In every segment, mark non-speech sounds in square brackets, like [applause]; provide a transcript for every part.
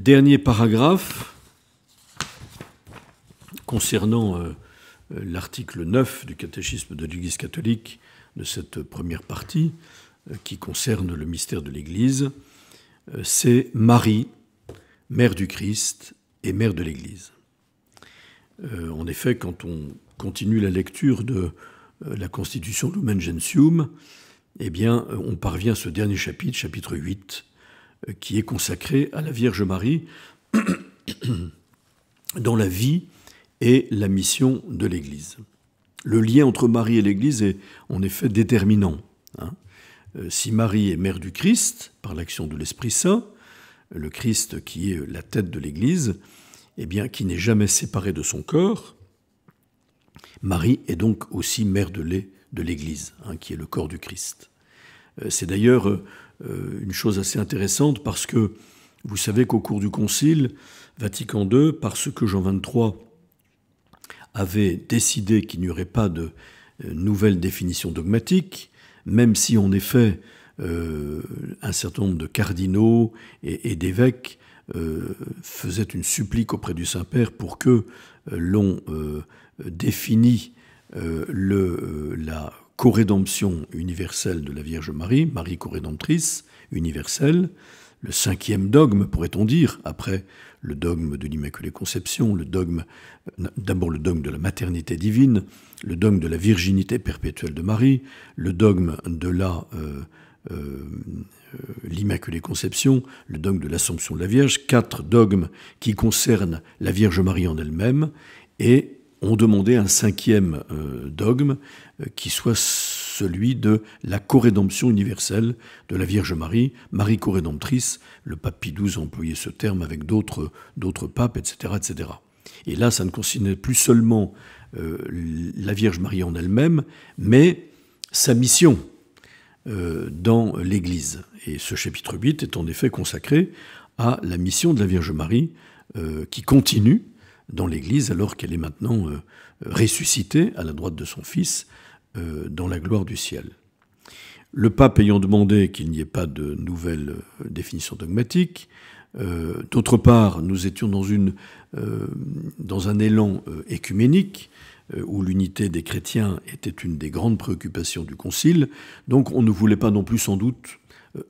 Dernier paragraphe concernant euh, euh, l'article 9 du catéchisme de l'Église catholique de cette première partie euh, qui concerne le mystère de l'Église, c'est Marie, mère du Christ et mère de l'Église. en effet, quand on continue la lecture de la Constitution Lumen Gentium, eh bien, on parvient à ce dernier chapitre, chapitre 8, qui est consacré à la Vierge Marie [coughs] dans la vie et la mission de l'Église. Le lien entre Marie et l'Église est en effet déterminant. Hein. Euh, si Marie est mère du Christ, par l'action de l'Esprit Saint, le Christ qui est la tête de l'Église, et eh bien, qui n'est jamais séparé de son corps, Marie est donc aussi mère de l'Église, hein, qui est le corps du Christ. Euh, c'est d'ailleurs euh, euh, une chose assez intéressante parce que vous savez qu'au cours du Concile, Vatican II, parce que Jean XXIII avait décidé qu'il n'y aurait pas de euh, nouvelle définition dogmatique, même si en effet euh, un certain nombre de cardinaux et, d'évêques faisaient une supplique auprès du Saint-Père pour que l'on définisse le, la co-rédemption universelle de la Vierge Marie, Marie co universelle, le cinquième dogme, pourrait-on dire, après le dogme de l'Immaculée Conception, le dogme, d'abord le dogme de la maternité divine, le dogme de la virginité perpétuelle de Marie, le dogme de la euh, euh, euh, l'Immaculée Conception, le dogme de l'Assomption de la Vierge, quatre dogmes qui concernent la Vierge Marie en elle-même, et ont demandé un cinquième euh, dogme euh, qui soit celui de la corédemption universelle de la Vierge Marie, Marie corédemptrice, Le pape Pie XII a employé ce terme avec d'autres, papes, etc., etc. Et là, ça ne concernait plus seulement euh, la Vierge Marie en elle-même, mais sa mission dans l'Église. Et ce chapitre 8 est en effet consacré à la mission de la Vierge Marie qui continue dans l'Église alors qu'elle est maintenant euh, ressuscitée à la droite de son Fils euh, dans la gloire du ciel. Le pape ayant demandé qu'il n'y ait pas de nouvelle euh, définition dogmatique, d'autre part, nous étions dans, une, dans un élan écuménique où l'unité des chrétiens était une des grandes préoccupations du Concile, donc on ne voulait pas non plus sans doute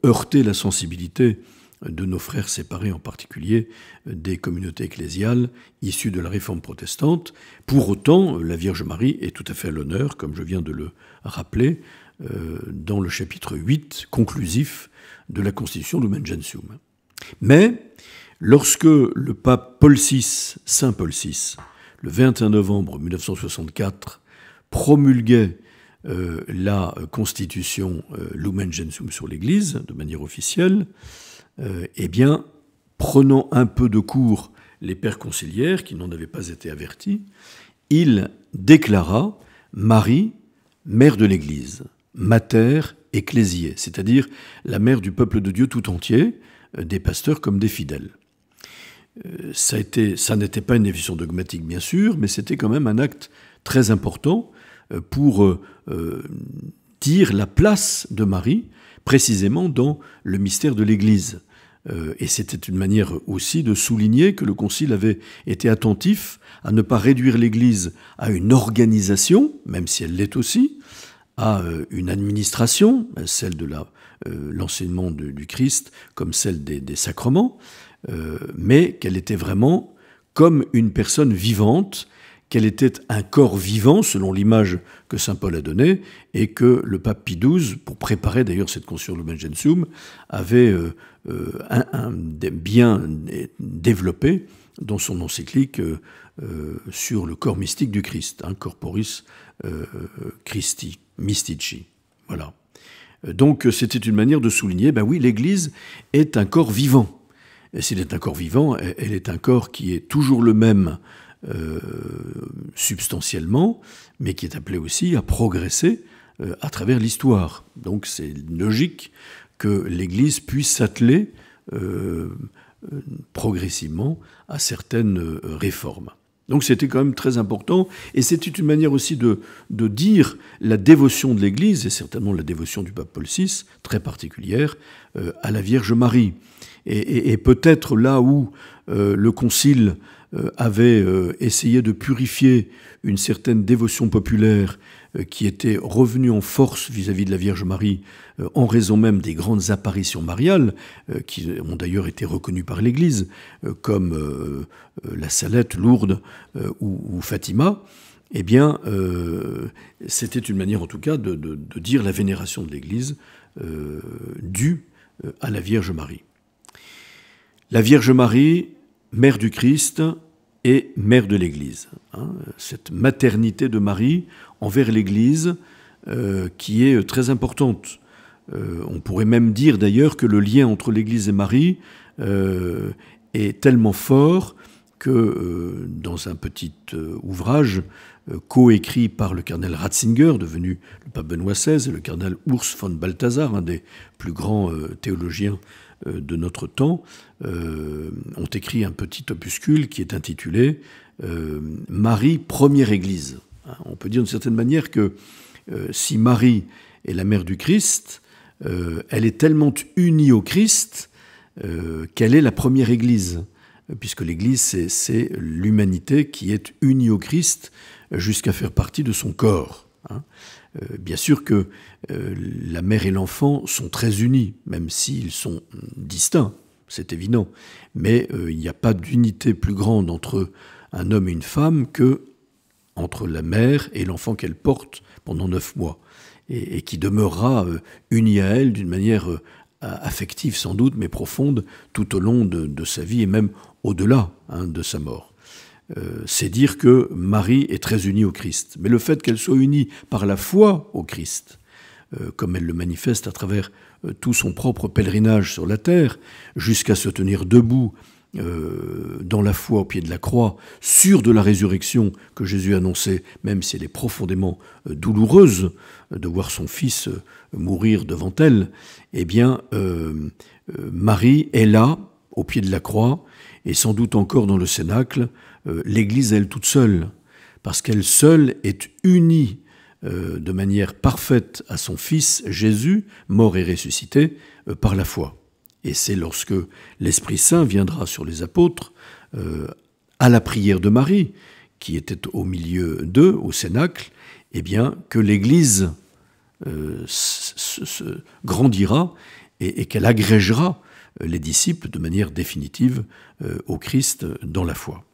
heurter la sensibilité de nos frères séparés, en particulier des communautés ecclésiales issues de la réforme protestante. Pour autant, la Vierge Marie est tout à fait à l'honneur, comme je viens de le rappeler, euh, dans le chapitre 8 conclusif de la Constitution Lumen Gentium. Mais lorsque le pape Paul VI, Saint Paul VI, le 21 novembre 1964, promulguait euh, la Constitution euh, Lumen Gentium sur l'Église de manière officielle, euh, eh bien, prenant un peu de cours les pères conciliaires, qui n'en avaient pas été avertis, il déclara Marie, mère de l'Église, mater ecclésiée c'est-à-dire la mère du peuple de Dieu tout entier, euh, des pasteurs comme des fidèles. Euh, ça, n'était pas une évolution dogmatique, bien sûr, mais c'était quand même un acte très important pour dire la place de Marie précisément dans le mystère de l'Église. Euh, et c'était une manière aussi de souligner que le Concile avait été attentif à ne pas réduire l'Église à une organisation, même si elle l'est aussi, à euh, une administration, celle de euh, l'enseignement du Christ, comme celle des, sacrements, mais qu'elle était vraiment comme une personne vivante, qu'elle était un corps vivant, selon l'image que saint Paul a donnée, et que le pape Pie XII, pour préparer d'ailleurs cette conscience de Gentium, avait euh, un, bien développé dans son encyclique euh, euh, sur le corps mystique du Christ, hein, Corporis Christi, Mystici. Voilà. Donc c'était une manière de souligner, ben oui, l'Église est un corps vivant. Et s'il est un corps vivant, e, elle est un corps qui est toujours le même substantiellement, mais qui est appelé aussi à progresser à travers l'histoire. Donc c'est logique que l'Église puisse s'atteler euh, progressivement à certaines euh, réformes. Donc c'était quand même très important, et c'était une manière aussi de, de dire la dévotion de l'Église, et certainement la dévotion du pape Paul VI, très particulière, euh, à la Vierge Marie. Et, peut-être là où le Concile euh, avait euh, essayé de purifier une certaine dévotion populaire euh, qui était revenue en force vis-à-vis de la Vierge Marie en raison même des grandes apparitions mariales, qui ont d'ailleurs été reconnues par l'Église, comme la Salette, Lourdes ou, Fatima, eh bien, c'était une manière en tout cas de, de dire la vénération de l'Église due à la Vierge Marie. La Vierge Marie, mère du Christ et mère de l'Église. Hein. cette maternité de Marie envers l'Église euh, qui est très importante. Euh, on pourrait même dire d'ailleurs que le lien entre l'Église et Marie euh, est tellement fort que dans un petit ouvrage coécrit par le cardinal Ratzinger, devenu le pape Benoît XVI, et le cardinal Urs von Balthasar, un des plus grands théologiens euh, de notre temps euh, ont écrit un petit opuscule qui est intitulé euh, Marie, première Église. Hein, on peut dire d'une certaine manière que si Marie est la mère du Christ, elle est tellement unie au Christ qu'elle est la première Église, puisque l'Église, c'est l'humanité qui est unie au Christ jusqu'à faire partie de son corps. Hein. Euh, bien sûr que euh, la mère et l'enfant sont très unis, même s'ils sont distincts, c'est évident. Mais euh, il n'y a pas d'unité plus grande entre un homme et une femme que entre la mère et l'enfant qu'elle porte pendant neuf mois, et, qui demeurera unie à elle d'une manière affective sans doute, mais profonde, tout au long de, sa vie et même au-delà hein, de sa mort. Euh, c'est dire que Marie est très unie au Christ. Mais le fait qu'elle soit unie par la foi au Christ, euh, comme elle le manifeste à travers euh, tout son propre pèlerinage sur la terre, jusqu'à se tenir debout dans la foi au pied de la croix, sûre de la résurrection que Jésus annonçait, même si elle est profondément douloureuse de voir son fils mourir devant elle, eh bien, Marie est là, au pied de la croix, et sans doute encore dans le cénacle, euh, l'Église elle toute seule, parce qu'elle seule est unie euh, de manière parfaite à son Fils Jésus, mort et ressuscité, euh, par la foi. Et c'est lorsque l'Esprit Saint viendra sur les apôtres, à la prière de Marie, qui était au milieu d'eux, au Cénacle, eh bien, que l'Église se, grandira et, qu'elle agrégera les disciples de manière définitive au Christ dans la foi.